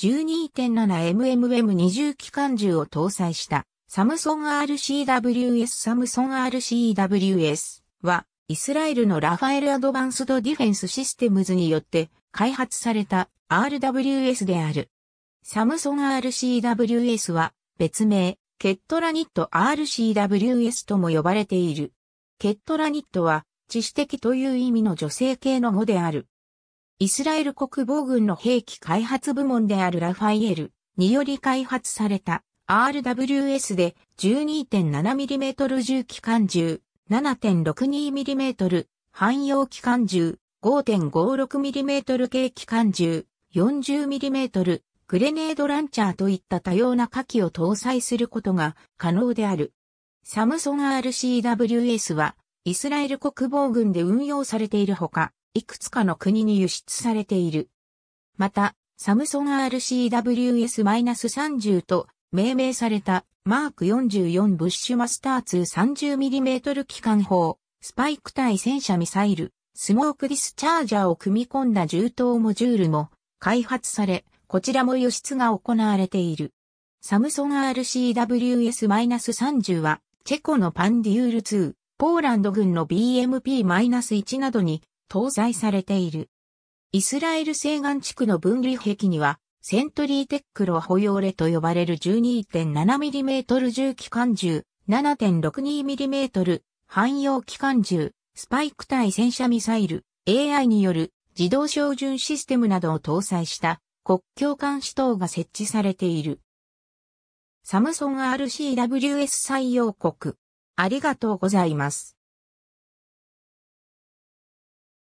12.7mmM20 機関銃を搭載したサムソン RCWS サムソン RCWS はイスラエルのラファエルアドバンスドディフェンスシステムズによって開発された RWS である。サムソン RCWS は別名ケットラニット RCWS とも呼ばれている。ケットラニットは知識的という意味の女性系の語である。イスラエル国防軍の兵器開発部門であるラファイエルにより開発された RWS で 12.7mm 重機関銃、7.62mm 汎用機関銃、5.56mm 軽機関銃、40mm グレネードランチャーといった多様な火器を搭載することが可能である。サムソン RCWS はイスラエル国防軍で運用されているほか、いくつかの国に輸出されている。また、サムソン RCWS-30 と命名されたマーク44ブッシュマスター 230mm 機関砲、スパイク対戦車ミサイル、スモークディスチャージャーを組み込んだ銃刀モジュールも開発され、こちらも輸出が行われている。サムソン RCWS-30 は、チェコのパンデュール2、ポーランド軍の BMP-1 などに搭載されている。イスラエル西岸地区の分離壁には、セントリーテックロ保養レと呼ばれる 12.7mm 重機関銃、7.62mm 汎用機関銃、スパイク対戦車ミサイル、AI による自動照準システムなどを搭載した国境監視等が設置されている。サムソン RCWS 採用国。ありがとうございます。